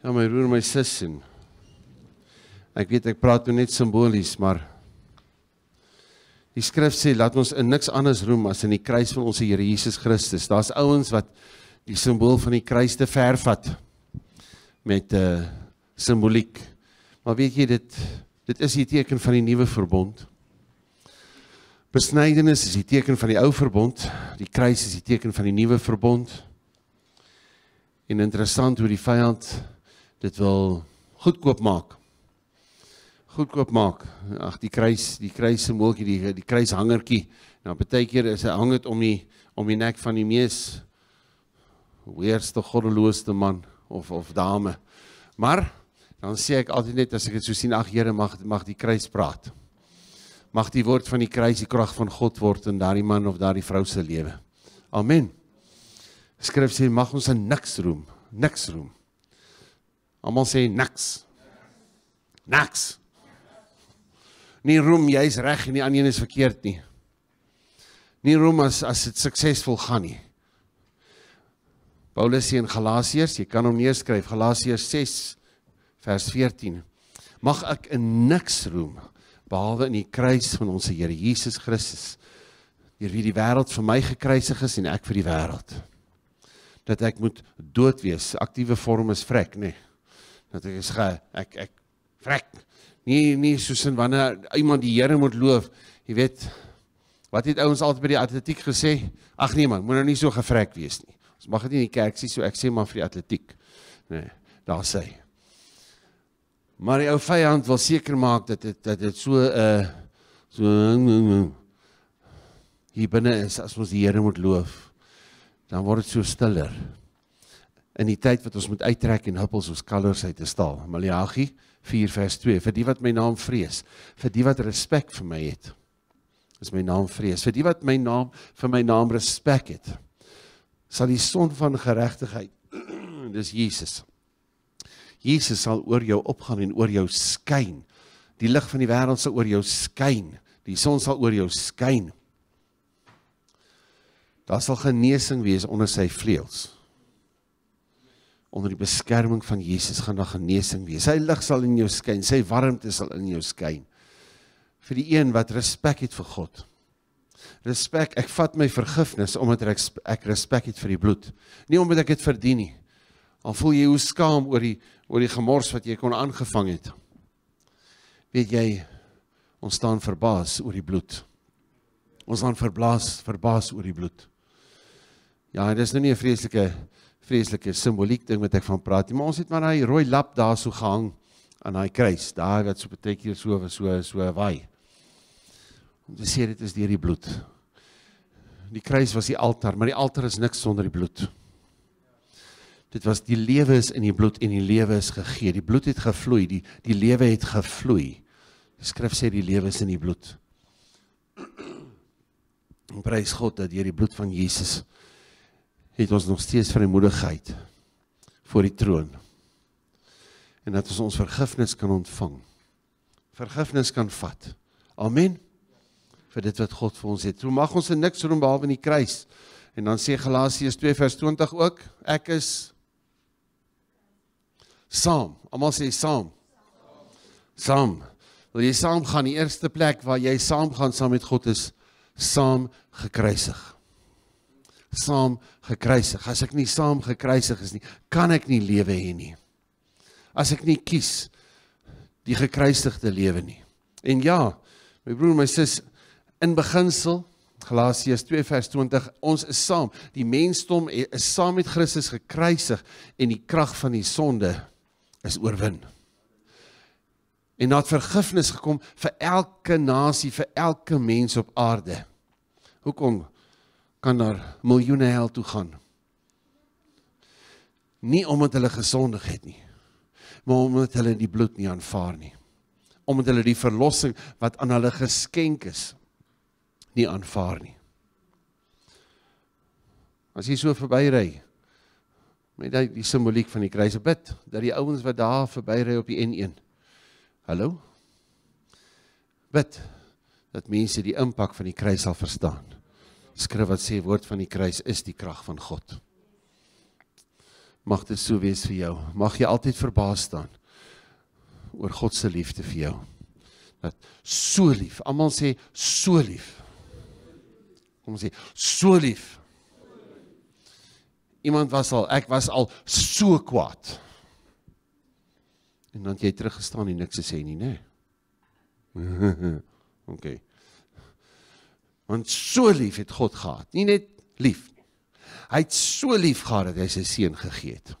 Ja my broer, my sussie. Ek weet ek praat nou net simbolies, maar die skrif sê laat ons in niks anders roem as in die kruis van ons Here Jesus Christus. Daar's ouens wat die simbool van die kruis te ver vat met 'n uh, eh, simboliek. Maar weet jy dit dit is die teken van die nuwe verbond. Besnydenis is die teken van die ou verbond, die kruis is die teken van die nuwe verbond. En interessant hoe die vyand dit wil goedkoop maak. Goedkoop maak. Ag die kruis, die kruis simboolkie, die die kruishangertjie. Nou baie keer is hy hang dit om die om die nek van die mees weerste goddelose man of of dame. Maar dan sê ek altyd net as ek dit so sien, ag Here mag mag die kruis praat. Mag die woord van die kruis die krag van God word in daardie man of daardie vrou se lewe. Amen. Skrif sê mag ons in niks roem, niks roem. Almal sê niks. Niks. Nie roem jy's reg en die ander een is verkeerd nie. Nie roem as as dit suksesvol gaan nie. Paulus sê in Galasiërs, jy kan hom neerskryf Galasiërs 6 vers 14. Mag ek in niks roem behalwe in die kruis van ons Here Jesus Christus, deur wie die wêreld vir my gekruisig is en ek vir die wêreld. Dat ek moet dood wees, aktiewe vorm is vrek, nê. Nee dat ek is ge, ek ek vrek. Nee nee soos in wanneer iemand die Here moet loof, jy weet wat het ouens altyd by die atletiek gesê? Ag nee man, moet nou nie so gevrek wees nie. Ons mag dit nie in die kerk sê so ek sê maar vir die atletiek. Nee, daar sê. Maar die ou vyand wil seker maak dat dit dat dit so 'n uh, eh, so hier binne is as ons die Here moet loof, dan word dit so stiller in die tyd wat ons moet uittrek en huppels ons kalvers uit te staal. Maleagi 4 vers 2 vir die wat my naam vrees, vir die wat respek vir my het. Is my naam vrees. Vir die wat my naam vir my naam respek het, sal die son van geregtigheid dis Jesus. Jesus sal oor jou opgaan en oor jou skyn. Die lig van die wêreld sal oor jou skyn. Die son sal oor jou skyn. Daar sal genesing wees onder sy vleuels onder die beskerming van Jesus gaan daar genesing wees. Sy lig sal in jou skyn, sy warmte sal in jou skyn. Vir die een wat respek het vir God. Respek, ek vat my vergifnis omdat ek ek respek het vir die bloed. Nie omdat ek dit verdien nie. Al voel jy hoe skaam oor die oor die gemors wat jy kon aangevang het. Weet jy, ons staan verbaas oor die bloed. Ons staan verblaas, verbaas oor die bloed. Ja, dis nou nie 'n vreeslike vreeslike simboliek ding wat ek van praat nie, maar ons het maar daai rooi lap daarso gehang aan daai kruis, daai wat so betrek hier so so so waai. Ons sê dit is deur die bloed. Die kruis was die altaar, maar die altaar is niks sonder die bloed. Dit was die lewe is in die bloed en die lewe is gegee. Die bloed het gevloei, die die lewe het gevloei. Die skrif sê die lewe is in die bloed. Prys God dat deur die bloed van Jesus het ons nog steeds vrymoedigheid voor die troon. En dat ons ons vergifnis kan ontvang. Vergifnis kan vat. Amen. Vir dit wat God vir ons het. Hoe mag ons in niks roem behalwe in die kruis? En dan sê Galasiërs 2:20 ook, ek is saam. Almal sê saam. Saam. Wil jy saam gaan die eerste plek waar jy saam gaan saam met God is saam gekruisig saam gekruisig. As ek nie saam gekruisig is nie, kan ek nie lewe hê nie. As ek nie kies die gekruisigde lewe nie. En ja, my broer en my sis, in beginsel Galasiërs 2:20 ons is saam. Die mensdom is saam met Christus gekruisig en die krag van die sonde is oorwin. En nadat vergifnis gekom vir elke nasie, vir elke mens op aarde. Hoekom? kan daar miljoene hel toe gaan. Nie omdat hulle gesondig het nie, maar omdat hulle die bloed nie aanvaar nie. Omdat hulle die verlossing wat aan hulle geskenk is nie aanvaar nie. As jy so verbyry met daai die simboliek van die kruis bid dat die ouens wat daar verbyry op die N1. Hallo? Bid dat mense die impak van die kruis sal verstaan skrif wat sê woord van die kruis is die krag van God. Mag dit so wees vir jou. Mag jy altyd verbaas staan oor God se liefde vir jou. Dat so lief. Almal sê so lief. Kom ons sê so lief. Iemand was al, ek was al so kwaad. En dan jy teruggestaan en niks gesê nie, né? Nee. OK. Want so lief het God gehad, nie net lief nie. Hy het so lief gehad dat hy sy seun gegee het.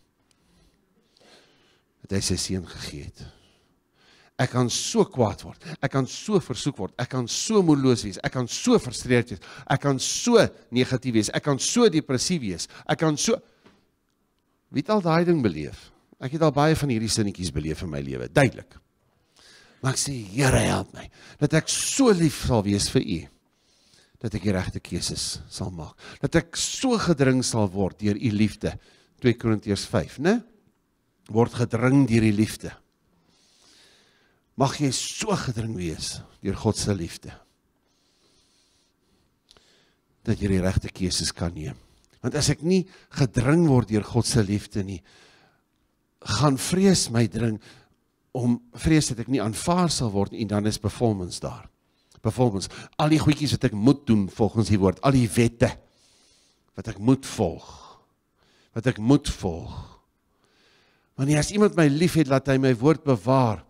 Dat hy sy seun gegee het. Ek kan so kwaad word. Ek kan so versoek word. Ek kan so moedeloos wees. Ek kan so frustreerd wees. Ek kan so negatief wees. Ek kan so depressief wees. Ek kan so Wie het al daai ding beleef? Ek het al baie van hierdie sinnetjies beleef in my lewe, duidelik. Maar ek sê, Here, help my dat ek so lief sal wees vir U dat ek die regte keuses sal maak. Dat ek so gedring sal word deur u liefde. 2 Korintiërs 5, né? Word gedring deur die liefde. Mag jy so gedring wees deur God se liefde. Dat jy die regte keuses kan neem. Want as ek nie gedring word deur God se liefde nie, gaan vrees my dring om vrees dat ek nie aanvaar sal word en dan is performance daar performance. Al die goedjies wat ek moet doen volgens die woord, al die wette wat ek moet volg. Wat ek moet volg. Wanneer as iemand my liefhet, laat hy my woord bewaar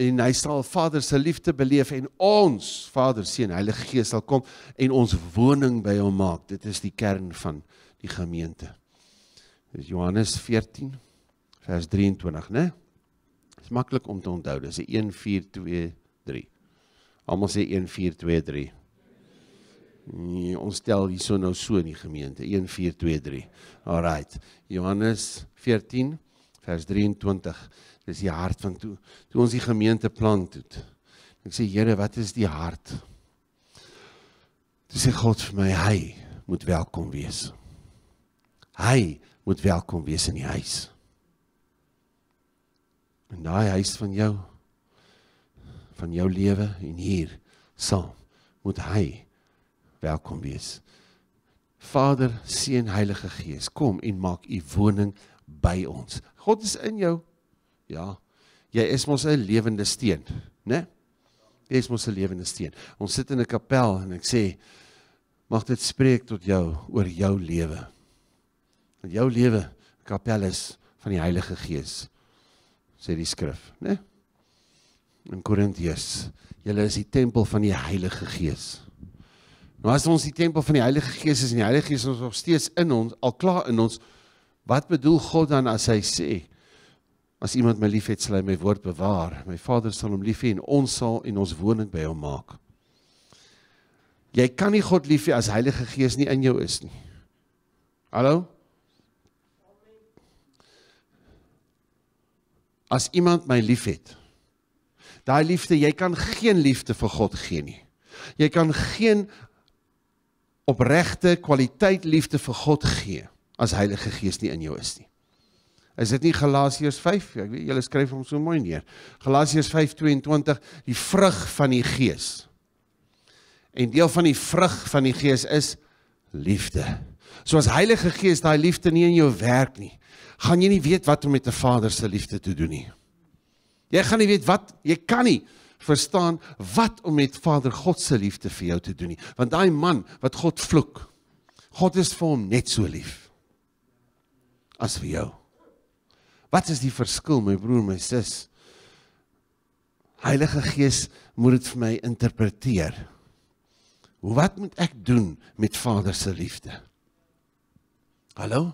en hy sal Vader se liefde beleef en ons Vader seën Heilige Gees sal kom en ons woning by hom maak. Dit is die kern van die gemeente. Dis Johannes 14 vers 23, né? Dis maklik om te onthou. Dis 1 4 2 3. Almal sê 1 4 2 3. Nee, ons stel hierso nou so in die gemeente 1 4 2 3. Alrite. Johannes 14 vers 23. Dis die hart van toe toe ons die gemeente plant het. Ek sê Here, wat is die hart? Dis ek God vir my hy moet welkom wees. Hy moet welkom wees in die huis. In daai huis van jou van jou lewe en hier saam moet hy welkom wees. Vader, seën Heilige Gees, kom en maak u woning by ons. God is in jou. Ja. Jy is mos 'n lewende steen, né? Jy is mos 'n lewende steen. Ons sit in 'n kapel en ek sê mag dit spreek tot jou oor jou lewe. Dat jou lewe 'n kapel is van die Heilige Gees, sê die skrif, né? in Korintiërs. Julle is die tempel van die Heilige Gees. Nou as ons die tempel van die Heilige Gees is en die Heilige Gees is nog steeds in ons, al klaar in ons, wat bedoel God dan as hy sê as iemand my liefhet, sal hy my woord bewaar. My Vader sal hom lief hê en ons sal en ons woning by hom maak. Jy kan nie God lief hê as Heilige Gees nie in jou is nie. Hallo? As iemand my liefhet, Daai liefde, jy kan geen liefde vir God gee nie. Jy kan geen opregte kwaliteit liefde vir God gee as Heilige Gees nie in jou is nie. Is dit nie Galasiërs 5? Ek weet julle skryf hom so mooi neer. Galasiërs 5:22 die vrug van die Gees. En deel van die vrug van die Gees is liefde. So as Heilige Gees daai liefde nie in jou werk nie, gaan jy nie weet wat om met 'n Vader se liefde te doen nie. Jy gaan nie weet wat jy kan nie verstaan wat om met Vader God se liefde vir jou te doen nie. Want daai man wat God vloek, God is vir hom net so lief as vir jou. Wat is die verskil my broer, my sis? Heilige Gees moet dit vir my interpreteer. Wat moet ek doen met Vader se liefde? Hallo?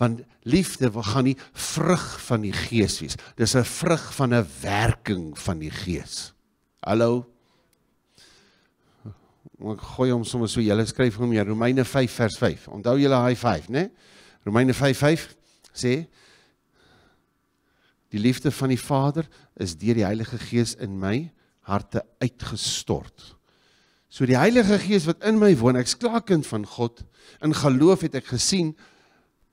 Want liefde gaan die vrug van die gees wees. Dis 'n vrug van 'n werking van die gees. Hallo. Ek gooi hom sommer so julle skryf hom hier Romeine 5 vers 5. Onthou julle hy 5, né? Romeine 5 5 sê die liefde van die Vader is deur die Heilige Gees in my harte uitgestort. So die Heilige Gees wat in my woon, ek's klaarkind van God. In geloof het ek gesien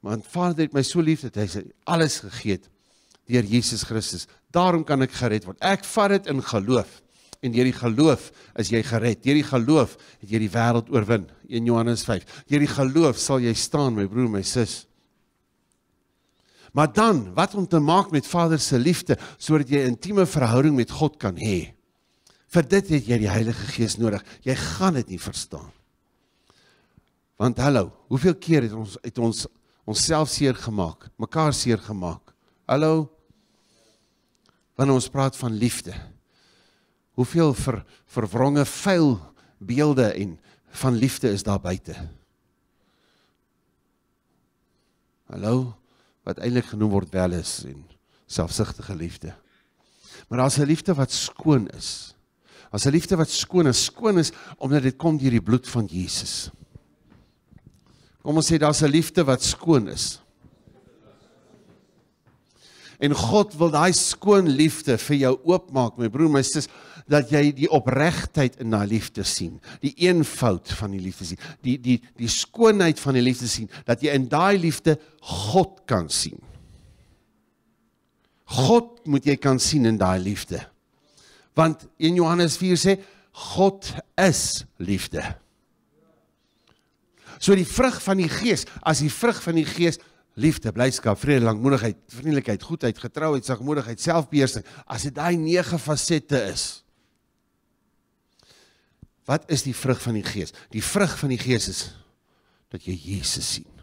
Want Vader het my so lief dat hy alles gegee het deur Jesus Christus. Daarom kan ek gered word. Ek vat dit in geloof. En deur die geloof is jy gered. Deur die geloof het jy die wêreld oorwin. 1 Johannes 5. Deur die geloof sal jy staan, my broer, my sis. Maar dan, wat om te maak met Vader se liefde sodat jy 'n intieme verhouding met God kan hê? Vir dit het jy die Heilige Gees nodig. Jy gaan dit nie verstaan. Want hallo, hoeveel keer het ons het ons onsself seer gemaak, mekaar seer gemaak. Hallo. Wanneer ons praat van liefde. Hoeveel ver, verwronge, vuil beelde en van liefde is daar buite? Hallo wat eintlik genoem word wel is en selfsugtige liefde. Maar daar's 'n liefde wat skoon is. As 'n liefde wat skoon is, skoon is omdat dit kom deur die bloed van Jesus. Kom ons sê daar's 'n liefde wat skoon is. En God wil daai skoon liefde vir jou oopmaak, my broer, my sussie, dat jy die opregtheid in daai liefde sien, die eenvoud van die liefde sien, die die die skoonheid van die liefde sien, dat jy in daai liefde God kan sien. God moet jy kan sien in daai liefde. Want in Johannes 4 sê God is liefde. So die vrug van die Gees, as die vrug van die Gees liefde, blydskap, vrede, lankmoedigheid, vriendelikheid, goedheid, getrouheid, sagmoedigheid, selfbeheersing, as dit daai 9 fasette is. Wat is die vrug van die Gees? Die vrug van die Gees is dat jy Jesus sien.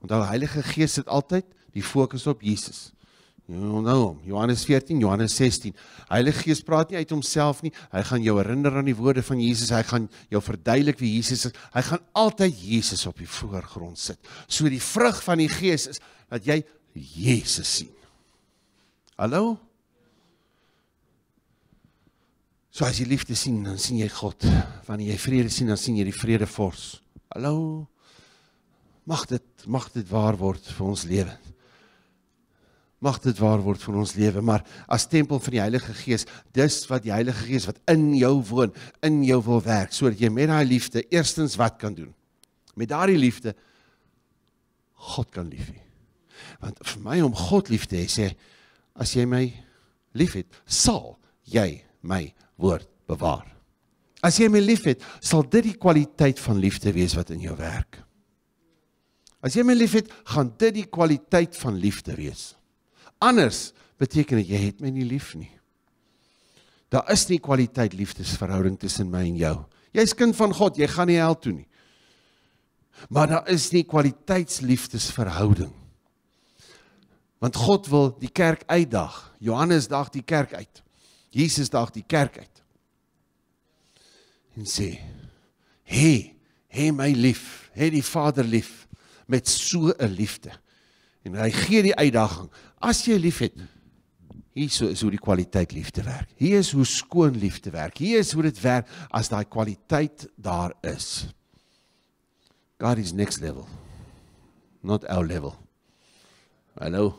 Onthou Heilige Gees sit altyd die fokus op Jesus. Nou, Johannes 14, Johannes 16. Heilige Gees praat nie uit homself nie. Hy gaan jou herinner aan die woorde van Jesus. Hy gaan jou verduidelik wie Jesus is. Hy gaan altyd Jesus op die voorgrond sit. So die vrug van die Gees is dat jy Jesus sien. Hallo? So as jy liefde sien, dan sien jy God. Wanneer jy vrede sien, dan sien jy die vredevors. Hallo? Mag dit mag dit waar word vir ons lewens mag dit waar word van ons lewe, maar as tempel van die Heilige Gees, dis wat die Heilige Gees wat in jou woon, in jou wil werk sodat jy met daai liefde eerstens wat kan doen. Met daai liefde God kan lief hê. Want vir my om God lief te hê sê as jy my liefhet, sal jy my woord bewaar. As jy my liefhet, sal dit die kwaliteit van liefde wees wat in jou werk. As jy my liefhet, gaan dit die kwaliteit van liefde wees. Anders beteken dit jy het my nie lief nie. Daar is nie kwaliteit liefdesverhouding tussen my en jou. Jy's kind van God, jy gaan nie hel toe nie. Maar daar is nie kwaliteitsliefdesverhouding. Want God wil die kerk uitdag. Johannes dag die kerk uit. Jesus dag die kerk uit. En sê: "Hey, hey my lief, hey die Vader lief met so 'n liefde." En hy gee die uitdaging. As jy liefhet, hier is hoe die kwaliteit liefde werk. Hier is hoe skoon liefde werk. Hier is hoe dit werk as daai kwaliteit daar is. God is next level. Not our level. Hallo.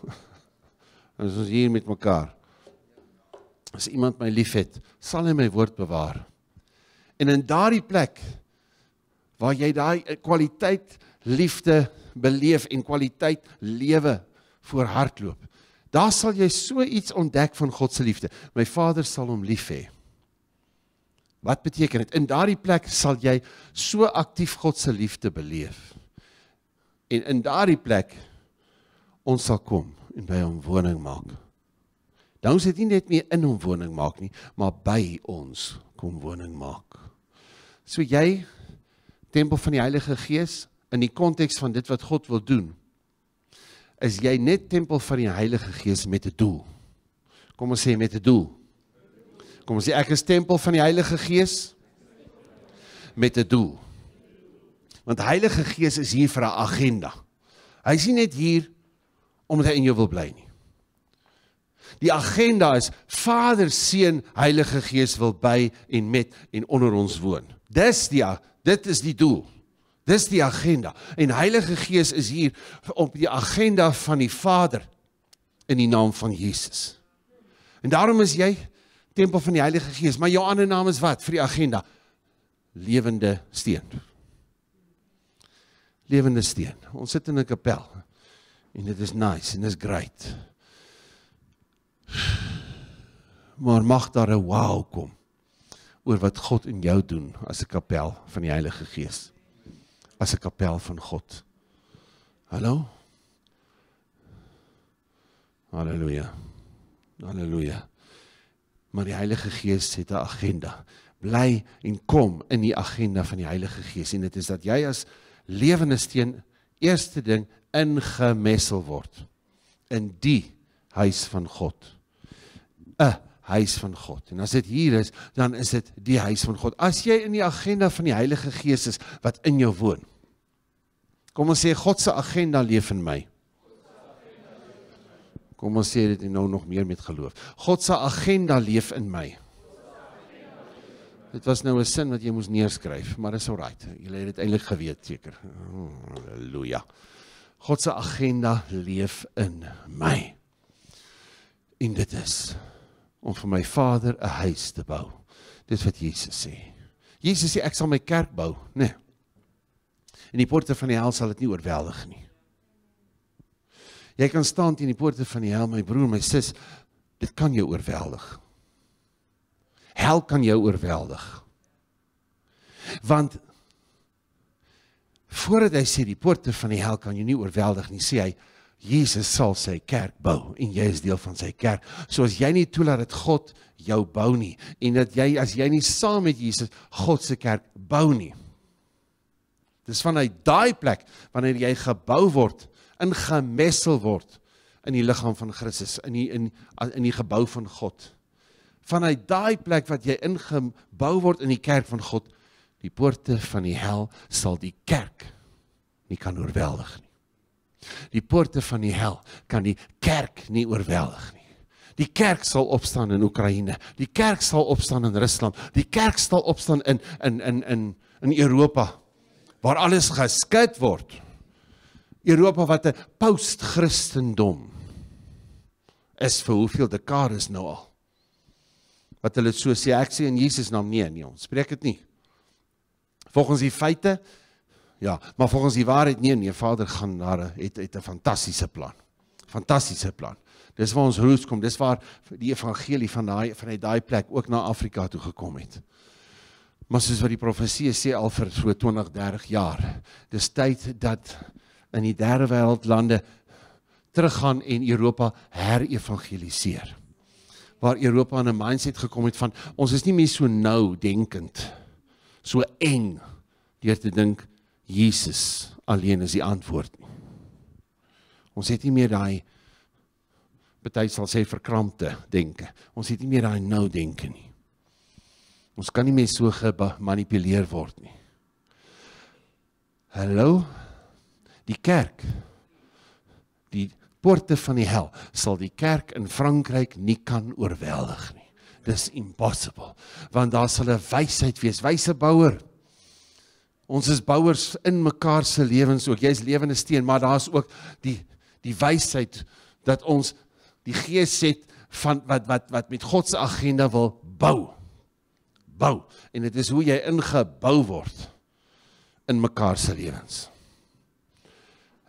Ons is hier met mekaar. As iemand my liefhet, sal hy my woord bewaar. En in daardie plek waar jy daai eh, kwaliteit liefde beleef en kwaliteit lewe voor hartloop. Daar sal jy so iets ontdek van God se liefde. My Vader sal hom lief hê. Wat beteken dit? In daardie plek sal jy so aktief God se liefde beleef. En in daardie plek ons sal kom en by hom woning maak. Dan sê dit nie net meer in hom woning maak nie, maar by ons kom woning maak. So jy tempel van die Heilige Gees, in die konteks van dit wat God wil doen, is jy net tempel van die Heilige Gees met 'n doel. Kom ons sê met 'n doel. Kom ons sê ek is tempel van die Heilige Gees met 'n doel. Want Heilige Gees is hier vir 'n agenda. Hy is nie net hier omdat hy in jou wil bly nie. Die agenda is Vader, Seun, Heilige Gees wil by en met en onder ons woon. Dis die dit is die doel. Dis die agenda en Heilige Gees is hier op die agenda van die Vader in die naam van Jesus. En daarom is jy tempel van die Heilige Gees, maar jou ander naam is wat vir die agenda? Lewende steen. Lewende steen. Ons sit in 'n kapel en dit is nice en dit is great. Maar mag daar 'n wow kom oor wat God in jou doen as 'n kapel van die Heilige Gees as 'n kapel van God. Hallo. Halleluja. Halleluja. Maar die Heilige Gees het 'n agenda. Bly en kom in die agenda van die Heilige Gees en dit is dat jy as lewende steen eerste ding ingemessel word in die huis van God. 'n Huis van God. En as dit hier is, dan is dit die huis van God. As jy in die agenda van die Heilige Gees is wat in jou woon, Kom ons sê God se agenda leef in my. Kom ons sê dit nou nog meer met geloof. God se agenda leef in my. Dit was nou 'n sin wat jy moes neerskryf, maar dis alrigt. Jy het dit eintlik geweet seker. Hmm, halleluja. God se agenda leef in my. En dit is om vir my Vader 'n huis te bou. Dis wat Jesus sê. Jesus sê ek sal my kerk bou, né? Nee en die poorte van die hel sal dit nie oorweldig nie. Jy kan staan teen die poorte van die hel, my broer, my sis, dit kan jou oorweldig. Hel kan jou oorweldig. Want voordat hy sê die poorte van die hel kan jou nie oorweldig nie, sê hy Jesus sal sy kerk bou en jy is deel van sy kerk. So as jy nie toelaat dat God jou bou nie en dat jy as jy nie saam met Jesus God se kerk bou nie, Dis vanuit daai plek wanneer jy gebou word, ingemessel word in die liggaam van Christus, in die in in die gebou van God. Vanuit daai plek wat jy ingebou word in die kerk van God, die poorte van die hel sal die kerk nie kan oorweldig nie. Die poorte van die hel kan die kerk nie oorweldig nie. Die kerk sal opstaan in Oekraïne. Die kerk sal opstaan in Rusland. Die kerk sal opstaan in in in in in Europa waar alles geskit word. Europa wat 'n post-Christendom is vir hoeveel dekades nou al. Wat hulle so sê, ek sê in Jesus naam nee, nee, ons spreek dit nie. Volgens die feite ja, maar volgens die waarheid nee, nee, Vader gaan daar het het 'n fantastiese plan. Fantastiese plan. Dis waar ons roots kom, dis waar die evangelie van daai van daai plek ook na Afrika toe gekom het. Maar soos wat die profesie sê al vir so 20, 30 jaar, dis tyd dat in die derde wêreld lande teruggaan en Europa herevangeliseer. Waar Europa in 'n mindset gekom het van ons is nie meer so nou denkend, so eng deur te dink Jesus alleen is die antwoord nie. Ons het nie meer daai party sal sê verkrampte denke. Ons het nie meer daai nou denke nie. Ons kan nie meer so gemanipuleer word nie. Hallo. Die kerk. Die poorte van die hel sal die kerk in Frankryk nie kan oorweldig nie. Dis impossible want daar sal 'n wysheid wees, wyse bouer. Ons is bouers in mekaar se lewens ook. Jy's lewende steen, maar daar's ook die die wysheid dat ons die gees het van wat wat wat met God se agenda wil bou bou en dit is hoe jy ingebou word in mekaar se lewens.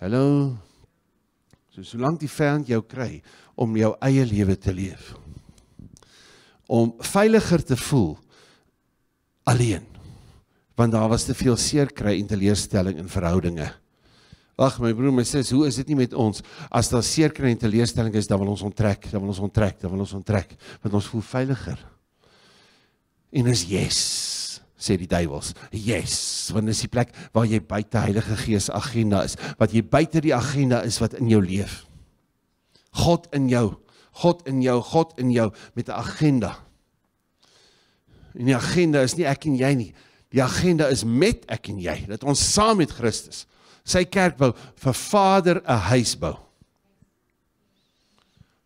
Hallo. So solank die vyand jou kry om jou eie lewe te leef. Om veiliger te voel alleen. Want daar was te veel seer kry en teleurstelling in verhoudinge. Ag my broer, my sussie, hoe is dit nie met ons? As daar seer kry en teleurstelling is, dan wil ons onttrek, dan wil ons onttrek, dan wil ons onttrek, want ons voel veiliger en is yes sê die duiwels yes want dis die plek waar jy buite Heilige Gees agenda is wat jy buite die agenda is wat in jou leef God in jou God in jou God in jou met 'n agenda en die agenda is nie ek en jy nie die agenda is met ek en jy dat ons saam met Christus sy kerk bou vir Vader 'n huis bou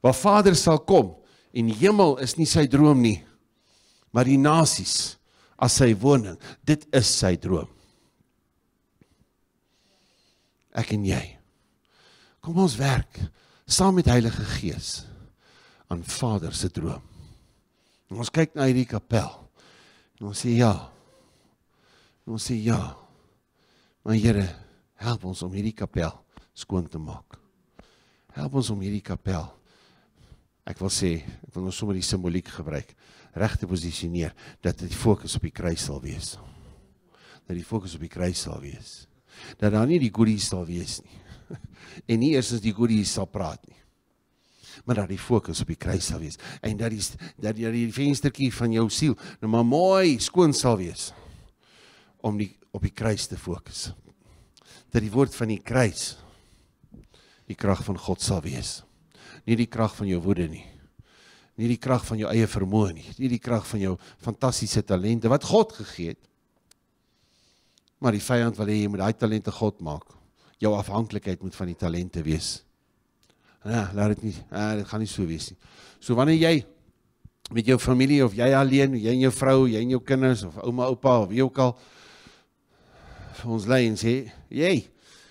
waar Vader sal kom en hemel is nie sy droom nie maar die nasies as sy woning. Dit is sy droom. Ek en jy. Kom ons werk saam met Heilige Gees aan Vader se droom. En ons kyk na hierdie kapel. En ons sê ja. En ons sê ja. Maar Here, help ons om hierdie kapel skoon te maak. Help ons om hierdie kapel. Ek wil sê, ek wil nou sommer die simboliek gebruik reg te positioneer dat dit fokus op die kruis sal wees. Dat die fokus op die kruis sal wees. Dat daar nie die goeie sal wees nie. en nie eers as die goeie sal praat nie. Maar dat die fokus op die kruis sal wees en dat die dat jy die venstertjie van jou siel nou maar mooi skoon sal wees om die op die kruis te fokus. Dat die woord van die kruis die krag van God sal wees. Nie die krag van jou woede nie nie die krag van jou eie vermoë nie, nie die krag van jou fantastiese talente wat God gegee het. Maar die vyand wil hê jy moet daai talente God maak. Jou afhanklikheid moet van die talente wees. Ja, laat dit nie, ja, dit gaan nie so wees nie. So wanneer jy met jou familie of jy alleen, jy en jou vrou, jy en jou kinders of ouma, oupa of wie ook al vir ons lei en sê, "Jey,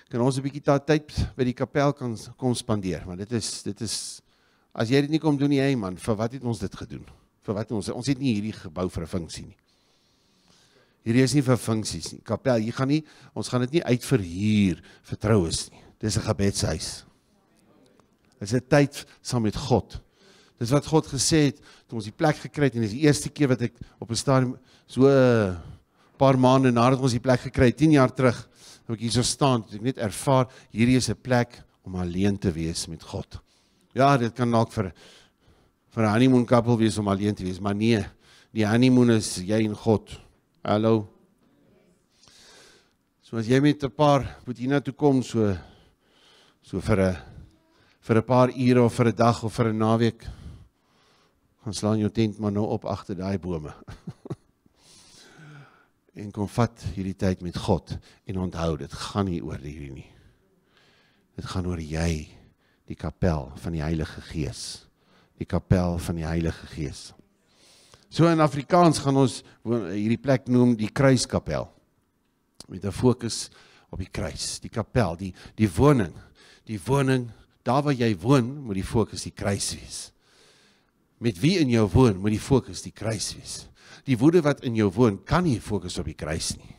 kan ons 'n bietjie tyd by die kapel kan kom spandeer?" Want dit is dit is As jy dit nie kom doen nie, hey man, vir wat het ons dit gedoen? Vir wat ons ons het nie hierdie gebou vir 'n funksie nie. Hierdie is nie vir funksies nie. Kapel, hier gaan nie ons gaan dit nie uitverhuur vir troues nie. Dis 'n gebedshuis. Dis 'n tyd saam met God. Dis wat God gesê het toe ons die plek gekry het en dis die eerste keer wat ek op 'n stadium so 'n paar maande nadat ons die plek gekry het 10 jaar terug, ek hier so staan, ek net ervaar hierdie is 'n plek om alleen te wees met God. Ja, dit kan dalk vir vir 'n honeymoon couple wees om alleen te wees, maar nee, die honeymoon is jy en God. Hallo. So as jy met 'n paar moet hiernatoe kom so so vir 'n vir 'n paar ure of vir 'n dag of vir 'n naweek gaan slaan jou tent maar nou op agter daai bome. en kom vat hierdie tyd met God en onthou dit gaan nie oor hierdie nie. Dit gaan oor jy die kapel van die Heilige Gees. Die kapel van die Heilige Gees. So in Afrikaans gaan ons hierdie plek noem die kruiskapel. Met 'n fokus op die kruis, die kapel, die die woning, die woning daar waar jy woon, moet die fokus die kruis wees. Met wie in jou woon, moet die fokus die kruis wees. Die woede wat in jou woon, kan nie fokus op die kruis nie.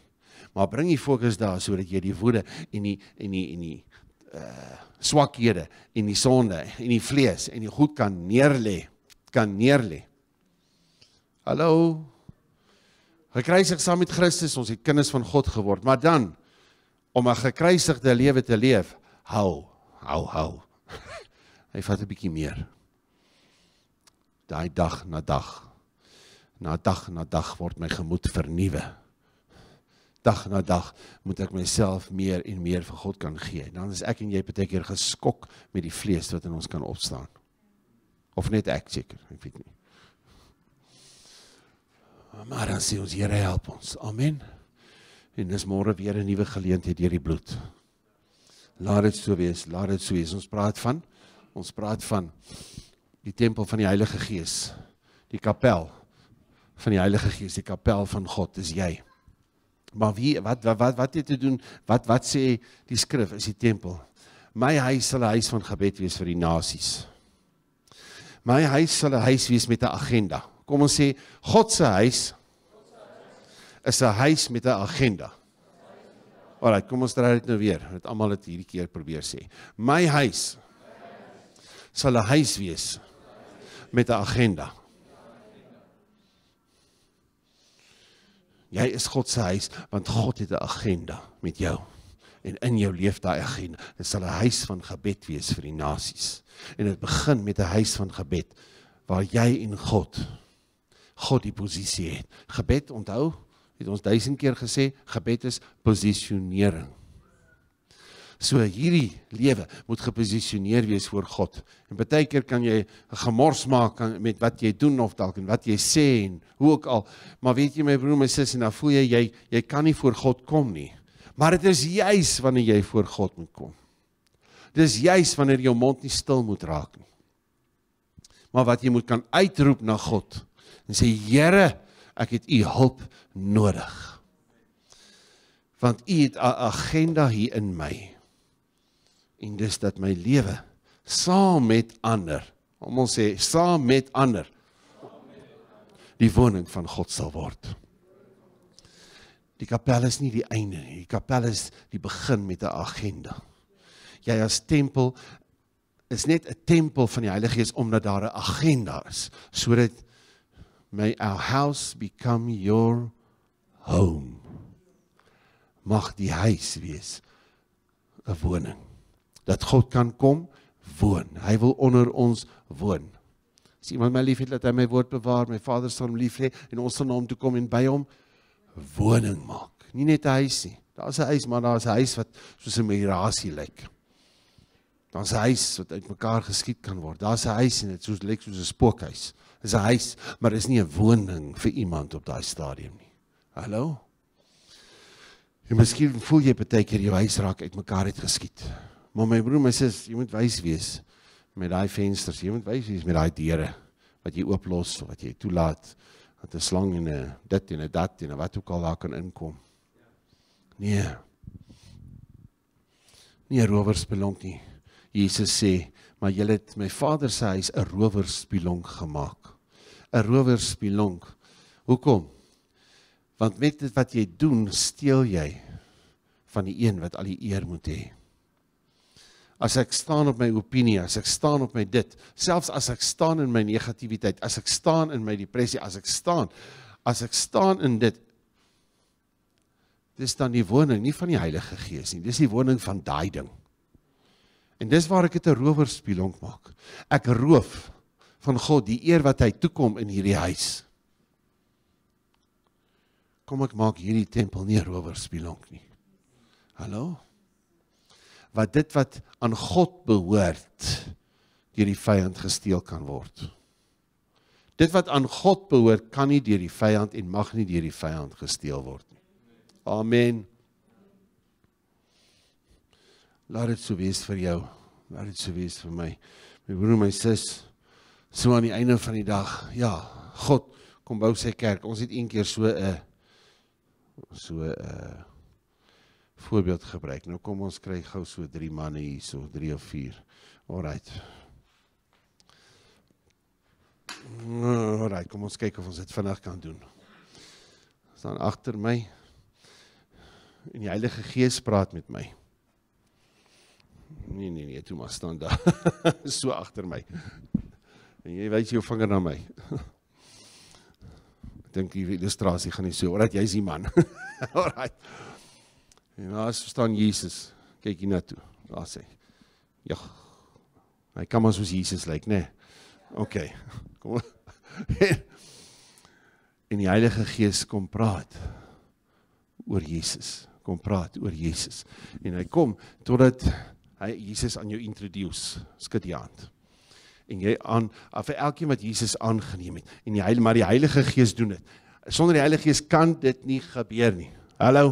Maar bring die fokus daar sodat jy die woede en die en die en die uh swakhede en die sonde en die vlees en die goed kan neerlê kan neerlê. Hallo. Gekruisig saam met Christus, ons het kinders van God geword, maar dan om 'n gekruisigde lewe te leef, hou, hou, hou. Hy vat 'n bietjie meer. Daai dag na dag. Na dag na dag word my gemoed vernuwe dag na dag moet ek myself meer en meer vir God kan gee. Dan is ek en jy baie keer geskok met die vlees wat in ons kan opstaan. Of net ek seker, ek weet nie. Maar dan sien ons Here help ons. Amen. En dis môre weer 'n nuwe geleentheid deur die bloed. Laat dit so wees, laat dit so wees. Ons praat van ons praat van die tempel van die Heilige Gees, die kapel van die Heilige Gees, die kapel van God is jy. Maar wie wat wat wat wat het te doen? Wat wat sê die skrif is die tempel. My huis sal 'n huis van gebed wees vir die nasies. My huis sal 'n huis wees met 'n agenda. Kom ons sê God se huis is 'n huis met 'n agenda. Alraai, kom ons draai dit nou weer. Dit almal het hierdie keer probeer sê. My huis sal 'n huis wees met 'n agenda. Jy is God se huis want God het 'n agenda met jou. En in jou leef daai agenda. Dit sal 'n huis van gebed wees vir die nasies. En dit begin met 'n huis van gebed waar jy en God God die posisie het. Gebed onthou, het ons duisend keer gesê, gebed is posisionering. So hierdie lewe moet geposisioneer wees voor God. En baie keer kan jy 'n gemors maak met wat jy doen of dalk en wat jy sê en hoe ook al. Maar weet jy my broer, my sussie, nou voel jy jy jy kan nie voor God kom nie. Maar dit is juis wanneer jy voor God moet kom. Dis juis wanneer jou mond nie stil moet raak nie. Maar wat jy moet kan uitroep na God en sê Here, ek het u hulp nodig. Want u het 'n agenda hier in my en dis dat my lewe saam met ander, almal sê saam met ander, die woning van God sal word. Die kapel is nie die einde nie. Die kapel is die begin met 'n agenda. Jy as tempel is net 'n tempel van die Heilige Gees omdat daar 'n agenda is sodat may our house become your home mag die huis wees 'n woning dat God kan kom woon. Hy wil onder ons woon. As iemand my liefhet, laat hy my woord bewaar, my Vader sal hom lief hê en ons sal na hom toe kom en by hom woning maak. Nie net 'n huis nie. Daar's 'n huis, maar daar's 'n huis wat soos 'n mirasie lyk. Daar's 'n huis wat uitmekaar geskiet kan word. Daar's 'n huis en dit soos lyk soos 'n spookhuis. Dis 'n huis, maar dis nie 'n woning vir iemand op daai stadium nie. Hallo. En miskien voel jy baie keer jou huis raak uitmekaar het geskiet. Maar my broer, my sis, jy moet wys wees met daai vensters. Jy moet wys wees met daai deure wat jy ooplos of wat jy toelaat dat 'n slang en 'n dit en 'n dat en 'n wat ook al daar kan inkom. Nee. Nee, rowers belong nie. Jesus sê, "Maar julle het my Vader se huis 'n rowersspilonk gemaak." 'n Rowersspilonk. Hoekom? Want met dit wat jy doen, steel jy van die een wat al die eer moet hê as ek staan op my opinie, as ek staan op my dit, selfs as ek staan in my negativiteit, as ek staan in my depressie, as ek staan, as ek staan in dit. Dis dan die woning nie van die Heilige Gees nie. Dis die woning van daai ding. En dis waar ek dit 'n rowerspieelonk maak. Ek roof van God die eer wat hy toekom in hierdie huis. Kom ek maak hierdie tempel nie 'n rowerspieelonk nie. Hallo wat dit wat aan God behoort deur die vyand gesteel kan word. Dit wat aan God behoort kan nie deur die vyand en mag nie deur die vyand gesteel word nie. Amen. Laat dit so wees vir jou. Laat dit so wees vir my. My broer en my sis, so aan die einde van die dag, ja, God kom bou sy kerk. Ons het eendag so 'n so 'n voorbeeld gebruik. Nou kom ons kry gou so drie manne hier so, drie of vier. Alrite. Mm, Alrite, kom ons kyk of ons dit vinnig kan doen. staan agter my. En die Heilige Gees praat met my. Nee nee nee, toe maar staan daar. so agter my. En jy wys jou vinger na my. Ek dink die illustrasie gaan nie so. Alrite, jy's die man. Alrite. En daar staan Jesus. Kyk hier na toe. Daar sê. Ja. Hy kom soos Jesus lyk, né? Nee. OK. Kom. en die Heilige Gees kom praat oor Jesus. Kom praat oor Jesus. En hy kom totdat hy Jesus aan jou introduce skud die hand. En jy aan ah, vir elkeen wat Jesus aangeneem het en die Heilige maar die Heilige Gees doen dit. Sonder die Heilige Gees kan dit nie gebeur nie. Hallo.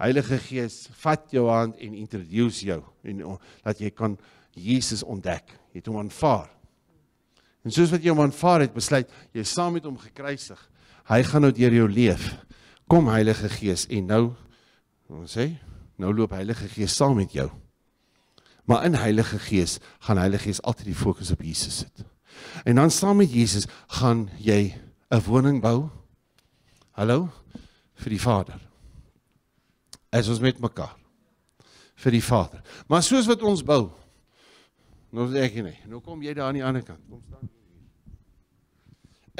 Heilige Gees, vat jou hand en introduce jou en dat jy kan Jesus ontdek. Jy het hom aanvaar. En soos wat jy hom aanvaar het, besluit jy saam met hom gekruisig. Hy gaan nou deur jou leef. Kom Heilige Gees en nou ons sê, nou loop Heilige Gees saam met jou. Maar in Heilige Gees gaan Heilige Gees altyd die fokus op Jesus sit. En dan saam met Jesus gaan jy 'n woning bou. Hallo vir die Vader is ons met mekaar vir die Vader. Maar soos wat ons bou, nou sê ek nie, nou kom jy daar aan die ander kant. Kom staan hier.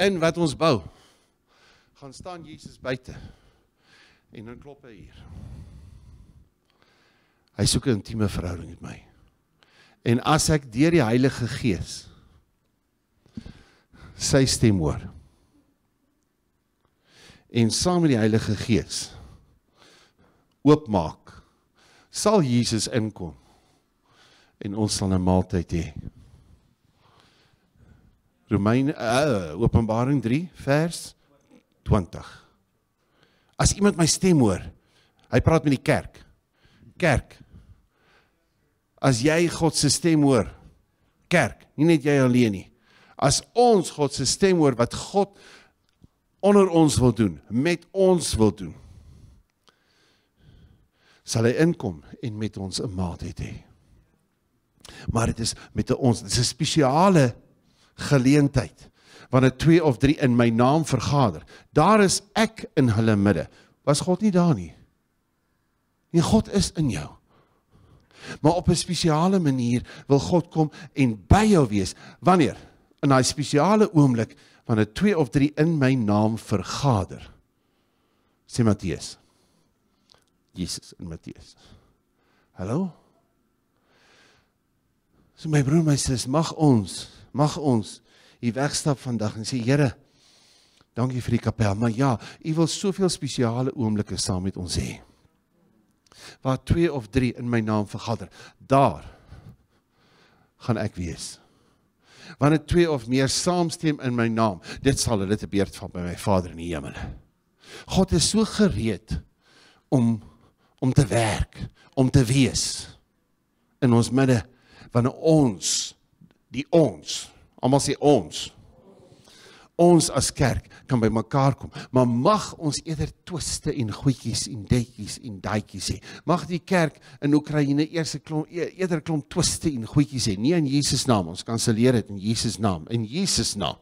En wat ons bou, gaan staan Jesus buite. En dan klop hy hier. Hy soek 'n intieme verhouding met my. En as ek deur die Heilige Gees sy stem hoor en saam met die Heilige Gees oopmaak, sal Jesus inkom en ons sal 'n maaltyd hê. Romeine uh, Openbaring 3 vers 20. As iemand my stem hoor, hy praat met die kerk. Kerk. As jy God se stem hoor, kerk, nie net jy alleen nie. As ons God se stem hoor wat God onder ons wil doen, met ons wil doen sal hy inkom en met ons 'n maaltyd hê. Maar dit is met ons 'n spesiale geleentheid wanneer twee of drie in my naam vergader. Daar is ek in hulle midde. Was God nie daar nie? Nee, God is in jou. Maar op 'n spesiale manier wil God kom en by jou wees. Wanneer? In daai spesiale oomblik wanneer twee of drie in my naam vergader. Sê Matteus 28:16. Jesus in Matteus. Hallo? So my broer, my sis, mag ons, mag ons hier wegstap vandag en sê Here, dankie vir die kapel, maar ja, U wil soveel spesiale oomblikke saam met ons hê. Waar 2 of 3 in my naam vergader, daar gaan ek wees. Wanneer twee of meer saamstem in my naam, dit sal hulle te beurt van by my Vader in die hemel. God is so gereed om om te werk, om te wees in ons midde wanneer ons die ons, almal sê ons. Ons as kerk kan by mekaar kom, maar mag ons eerder twiste en goetjies en detjies en daadjies hê. Mag die kerk in Oekraïne eers 'n klomp e, eerder klomp twiste en goetjies hê, nie in Jesus naam, ons kanselleer dit in Jesus naam, in Jesus naam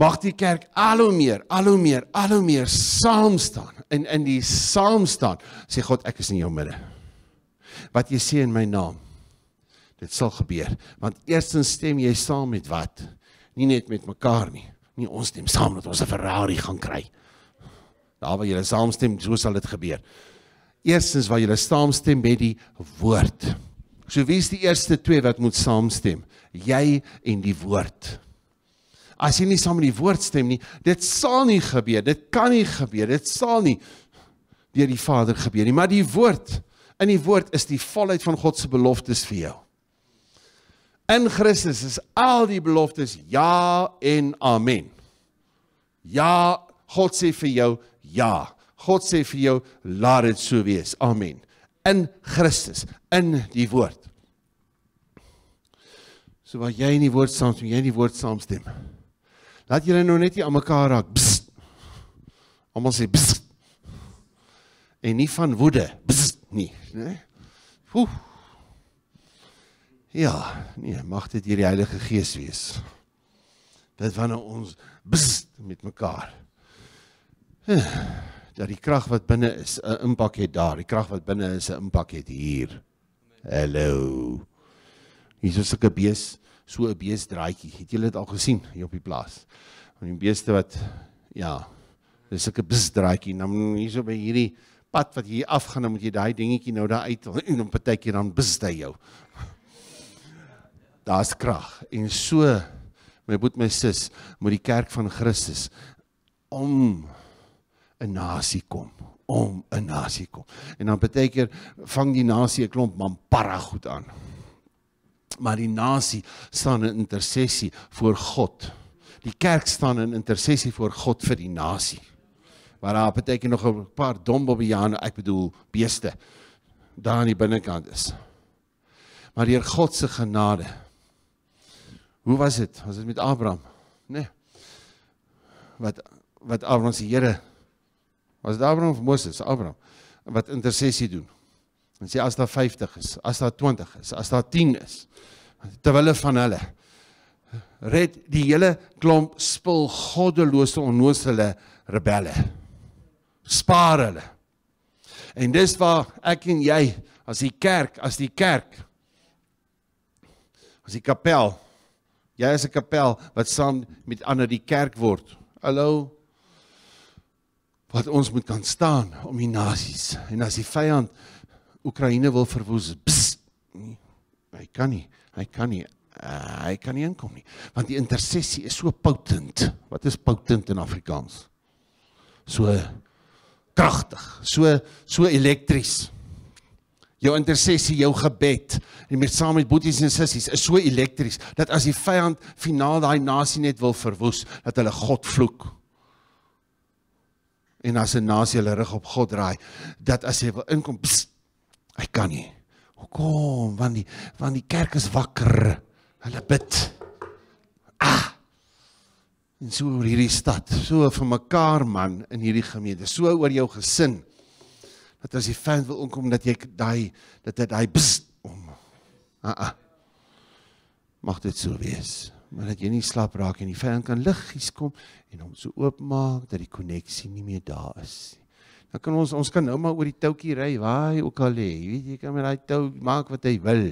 mag die kerk al hoe meer, al hoe meer, al hoe meer saam staan in in die saam staan. Sê God, ek is in jou midde. Wat jy sê in my naam, dit sal gebeur. Want eerstens stem jy saam met wat? Nie net met mekaar nie. Nie ons stem saam dat ons 'n Ferrari gaan kry. Daar waar jy saamstem, so sal dit gebeur. Eerstens waar jy saamstem met die woord. So wie is die eerste twee wat moet saamstem? Jy en die woord as jy nie saam met die woord stem nie, dit sal nie gebeur. Dit kan nie gebeur. Dit sal nie deur die Vader gebeur nie, maar die woord, in die woord is die volheid van God se beloftes vir jou. In Christus is al die beloftes ja en amen. Ja, God sê vir jou ja. God sê vir jou laat dit so wees. Amen. In Christus, in die woord. So waar jy in die woord saamstem, jy in die woord saamstem. Laat julle nou net nie aan mekaar raak. Almal sê bs. En nie van woede bs nie, né? Oef. Ja, nee, mag dit hierdie Heilige Gees wees. Dat wanneer ons bs met mekaar dat die krag wat binne is, 'n impak het daar. Die krag wat binne is, 'n impak het hier. Hallo. Hier is 'n sulke bes so 'n beestraadjie. Het julle dit al gesien hier op die plaas? Van die beeste wat ja, dis 'n beestraadjie. Nou hier so by hierdie pad wat hier afgaan, dan moet jy daai dingetjie nou daar uit en dan partykie dan besty jou. Daar's krag en so my boet my sis moet die kerk van Christus om 'n nasie kom om 'n nasie kom. En dan baie keer vang die nasie 'n klomp man parra goed aan maar die nasie staan in intersessie voor God. Die kerk staan in intersessie voor God vir die nasie. Maar daar beteken nog 'n paar dombobiane, ek bedoel beeste daar aan die binnekant is. Maar deur God se genade. Hoe was dit? Was dit met Abraham? Né? Nee. Wat wat Abraham se Here was dit Abraham of Moses? Abraham wat intersessie doen. En sê as daar 50 is, as daar 20 is, as daar 10 is, terwyl van hulle red die hele klomp spul goddelose onnoosele rebelle. Spaar hulle. En dis waar ek en jy as die kerk, as die kerk as die kapel, jy is 'n kapel wat saam met ander die kerk word. Hallo wat ons moet kan staan om die nasies en as die vyand Oekraïne wil verwoes. Psst, nie, hy kan nie. Hy kan nie. Uh, hy kan nie inkom nie. Want die intersessie is so potent. Wat is potent in Afrikaans? So kragtig, so so elektries. Jou intersessie, jou gebed, en met saam met boeties en sissies is so elektries dat as die vyand finaal daai nasie net wil verwoes, dat hulle God vloek. En as 'n nasie hulle rug op God draai, dat as hy wil inkom, psst, Hy kan nie. Hoekom? Want die want die kerk is wakker. Hulle bid. Ah. En so oor hierdie stad, so vir mekaar man in hierdie gemeente, so oor jou gesin. Dat as die vent wil inkom dat jy daai dat dit hy bes om. Ah. ah. Mag dit so wees. Maar dat jy nie slap raak en die vyand kan liggies kom en hom so oopmaak dat die koneksie nie meer daar is nie. Dan kan ons ons kan nou maar oor die toukie ry waar hy ook al lê. Jy weet jy kan met daai tou maak wat jy wil.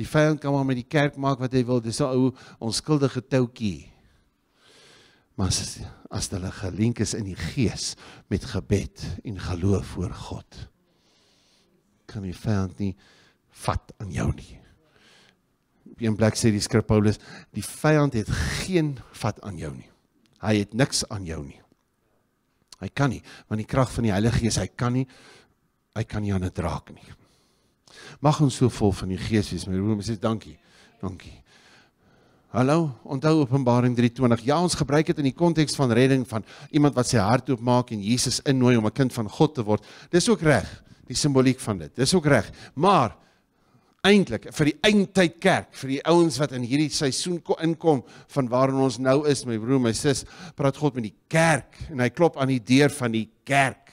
Die vyand kan maar met die kerk maak wat hy wil. Dis 'n ou onskuldige toukie. Maar as as hulle gelink is in die gees met gebed en geloof voor God kan die vyand nie vat aan jou nie. Een plek sê die skrif Paulus, die vyand het geen vat aan jou nie. Hy het niks aan jou nie. Hy kan nie, want die krag van die Heilige Gees, hy kan nie hy kan nie aan 'n draak nie. Mag ons so vol van die Gees wees. My broer, ons sê dankie. Dankie. Hallo, onthou Openbaring 3:20. Ja, ons gebruik dit in die konteks van redding van iemand wat sy hart oopmaak en Jesus innooi om 'n kind van God te word. Dis ook reg, die simboliek van dit. Dis ook reg. Maar eintlik vir die eindtyd kerk, vir die ouens wat in hierdie seisoen inkom van waarin ons nou is, my broer, my sis, praat God met die kerk en hy klop aan die deur van die kerk.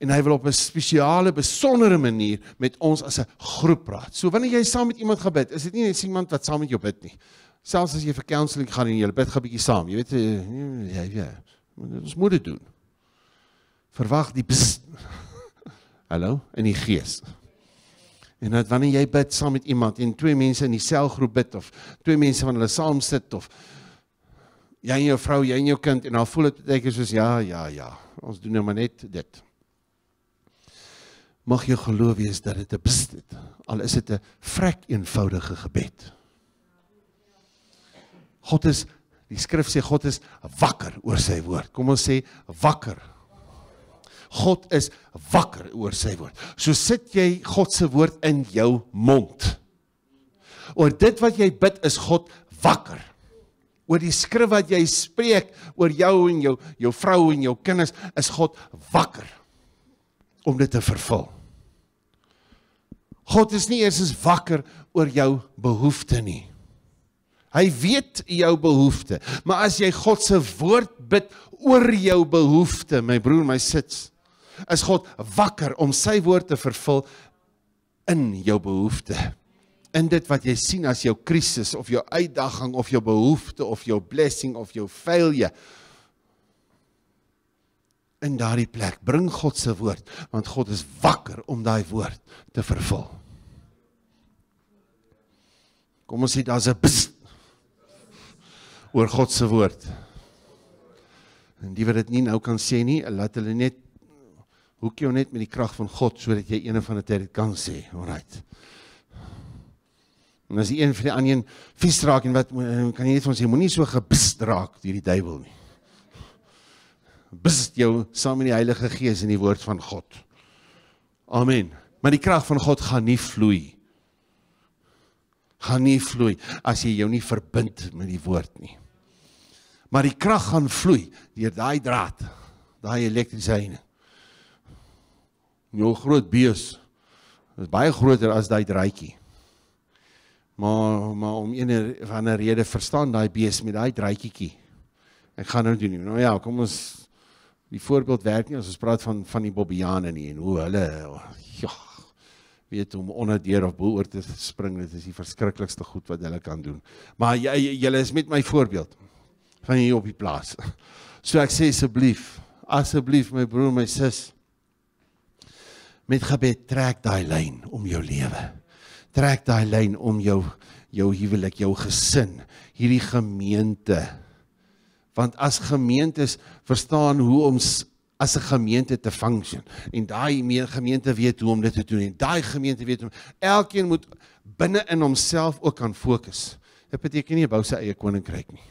En hy wil op 'n spesiale, besondere manier met ons as 'n groep praat. So wanneer jy saam met iemand gebid, is dit nie net iemand wat saam met jou bid nie. Selfs as jy vir counselling gaan en jy bid gou 'n bietjie saam, jy weet jy eh, ja, dit ja, is moeite doen. Verwag die Hallo in die gees. En dat wanneer jy bid saam met iemand en twee mense in die selgroep bid of twee mense van hulle saam sit of jy en jou vrou, jy en jou kind en dan voel dit net soos ja, ja, ja. Ons doen nou maar net dit. Mag jy glo wees dat dit 'n besit. Al is dit 'n een vrek eenvoudige gebed. God is die skrif sê God is wakker oor sy woord. Kom ons sê wakker God is wakker oor sy woord. So sit jy God se woord in jou mond. Oor dit wat jy bid is God wakker. Oor die skrif wat jy spreek oor jou en jou jou vrou en jou kinders is God wakker om dit te vervul. God is nie eers eens wakker oor jou behoeftes nie. Hy weet jou behoeftes, maar as jy God se woord bid oor jou behoeftes, my broer, my sits, is God wakker om sy woord te vervul in jou behoefte. In dit wat jy sien as jou krisis of jou uitdaging of jou behoefte of jou blessing of jou failure. In daardie plek bring God se woord want God is wakker om daai woord te vervul. Kom ons sê daar's 'n oor God se woord. En die wat dit nie nou kan sê nie, laat hulle net hoek jou net met die krag van God sodat jy een van hulle kan sê. Alrite. En as jy een van die ander een vies raak en wat eh, kan jy net van sê moenie so gebst raak deur die duiwel nie. Bist jou saam met die Heilige Gees in die woord van God. Amen. Maar die krag van God gaan nie vloei. Gaan nie vloei as jy jou nie verbind met die woord nie. Maar die krag gaan vloei deur daai draad, daai elektriese heining. 'n groot bees is baie groter as daai draaitjie. Maar maar om een er, of ander rede verstaan daai bees met daai draaitjie. Ek gaan nou doen nie. Nou ja, kom ons die voorbeeld werk nie as ons praat van van die bobbiane nie en hoe hulle ja weet om onder deur of boor te spring, dit is die verskriklikste goed wat hulle kan doen. Maar jy jy is met my voorbeeld van hier op die plaas. So ek sê asseblief, asseblief my broer, my sussie met gebed trek daai lyn om jou lewe. Trek daai lyn om jou jou huwelik, jou gesin, hierdie gemeente. Want as gemeentes verstaan hoe ons as 'n gemeente te funksioneer en daai gemeente weet hoe om dit te doen en daai gemeente weet hoe elkeen moet binne in homself ook kan fokus. Dit beteken nie jy bou sy eie koninkryk nie.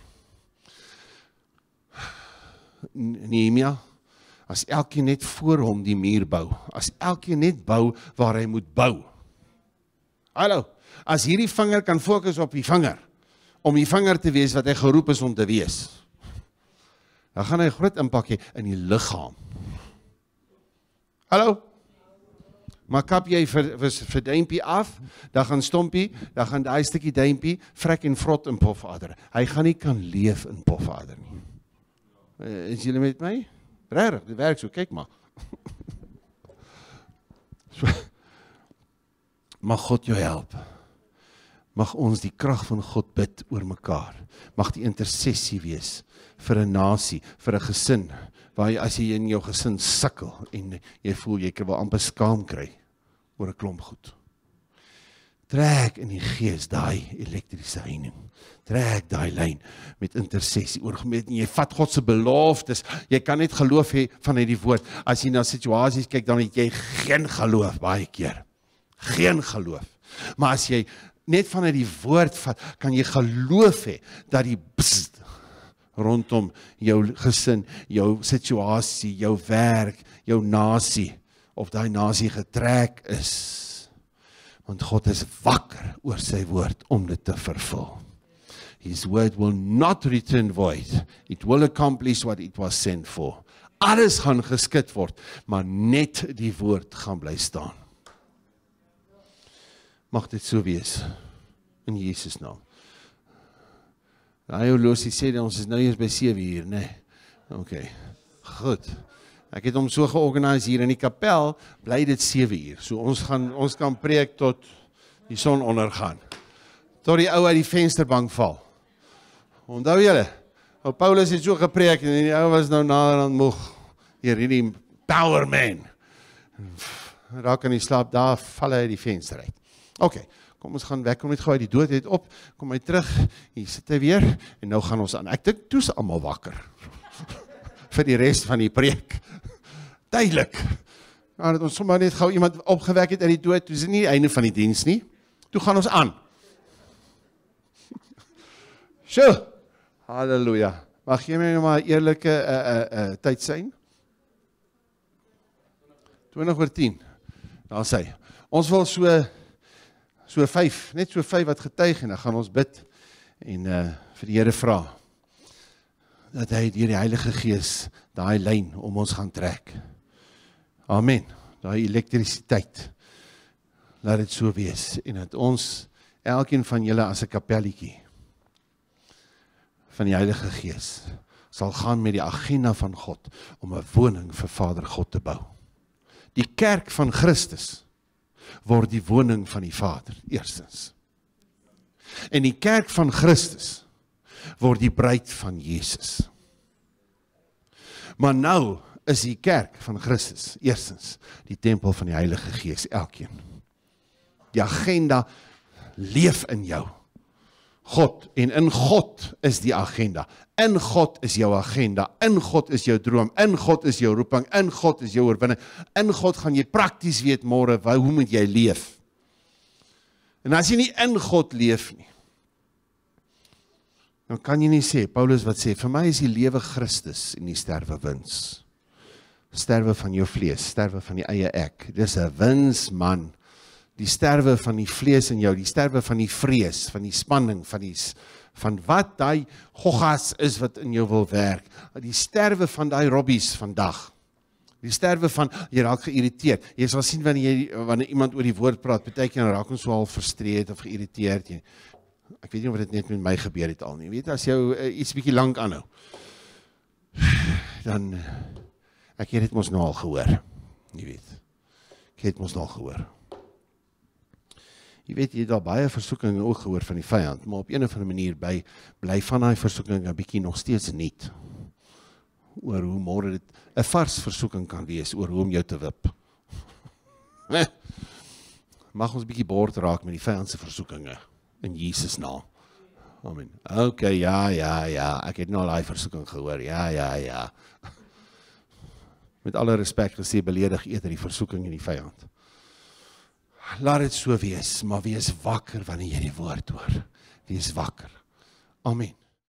Nehemia as elkeen net voor hom die muur bou, as elkeen net bou waar hy moet bou. Hallo. As hierdie vinger kan fokus op die vinger om die vinger te wees wat hy geroep is om te wees. Dan gaan hy groot impak hê in die liggaam. Hallo. Maar kap jy vir vir, vir duimpie af, dan gaan stompie, dan gaan daai stukkie duimpie vrek en vrot in Pofvader. Hy gaan nie kan leef in Pofvader nie. Eh, is julle met my? Regtig, dit werk so, kyk maar. so, mag God jou help. Mag ons die krag van God bid oor mekaar. Mag die intersessie wees vir 'n nasie, vir 'n gesin waar jy as jy in jou gesin sukkel en jy voel jy kan wel amper skaam kry oor 'n klomp goed trek in die gees daai elektriese heining trek daai lyn met intersessie oor gemeente jy vat God se beloftes jy kan net geloof hê vanuit die woord as jy na situasies kyk dan het jy geen geloof baie keer geen geloof maar as jy net vanuit die woord vat kan jy geloof hê dat die pst, rondom jou gesin jou situasie jou werk jou nasie of daai nasie getrek is want God is wakker oor sy woord om dit te vervul. His word will not return void. It will accomplish what it was sent for. Alles gaan geskit word, maar net die woord gaan bly staan. Mag dit so wees in Jesus naam. Daai ou losie sê ons is nou eers by 7 uur, né? Nee. OK. Goed. Ek het hom so georganiseer hier in die kapel, bly dit 7 uur. So ons gaan ons kan preek tot die son ondergaan. Tot die ou uit die vensterbank val. Onthou julle, ou Paulus het so gepreek en die ou was nou nader aan moeg. Hier hierdie power man. Raak aan die slaap, daar val hy uit die venster uit. OK. Kom ons gaan weg, kom net gou uit die dood uit op. Kom hy terug. Hier sit hy weer en nou gaan ons aan. Ek dink toe's almal wakker vir die res van die preek tydelik. Maar ja, dit ons sommer net gou iemand opgewek het uit die dood, dis nie einde van die diens nie. Toe gaan ons aan. Sjoe. Halleluja. Mag jy my nou maar eerlike uh eh, uh eh, uh eh, tyd sien? 20 oor 10. Daar sê. Ons wil so so 5, net so 5 wat getuig en dan gaan ons bid en uh vir die Here vra dat hy deur die Heilige Gees daai lyn om ons gaan trek. Amen. Daai elektrisiteit. Laat dit so wees en dat ons elkeen van julle as 'n kapelletjie van die Heilige Gees sal gaan met die agenda van God om 'n woning vir Vader God te bou. Die kerk van Christus word die woning van die Vader eerstens. En die kerk van Christus word die bruid van Jesus. Maar nou is die kerk van Christus. Eerstens, die tempel van die Heilige Gees elkeen. Die agenda leef in jou. God en in God is die agenda. In God is jou agenda, in God is jou droom, in God is jou roeping, in God is jou oorwinning. In God gaan jy prakties weet môre hoe moet jy leef. En as jy nie in God leef nie, dan kan jy nie sê Paulus wat sê vir my is die lewe Christus en die sterwe wins nie sterwe van jou vlees, sterwe van die eie ek. Dis 'n wins man. Die sterwe van die vlees in jou, die sterwe van die vrees, van die spanning, van die van wat daai goggas is wat in jou wil werk. Die sterwe van daai robbies vandag. Die sterwe van jy raak geïrriteerd. Jy sal sien wanneer jy wanneer iemand oor die woord praat, baie keer raak ons so al frustreerd of geïrriteerd. Ek weet nie wat dit net met my gebeur het al nie. Jy weet as jy uh, eh, iets bietjie lank aanhou dan uh, Ek het dit mos nou al gehoor. Jy weet. Ek het mos nou al gehoor. Jy weet jy daar baie versoekings ook gehoor van die vyand, maar op 'n of ander manier by bly van daai versoekings 'n bietjie nog steeds nuut oor hoe môre dit 'n vars versoeking kan wees oor hoe om jou te wip. Maak ons bietjie bord raak met die vyand se versoekings in Jesus naam. Amen. Okay, ja, ja, ja. Ek het nou al daai versoeking gehoor. Ja, ja, ja met alle respek gesê beledig eerder die versoeking en die vyand. Laat dit so wees, maar wees wakker wanneer jy die woord hoor. Wees wakker. Amen.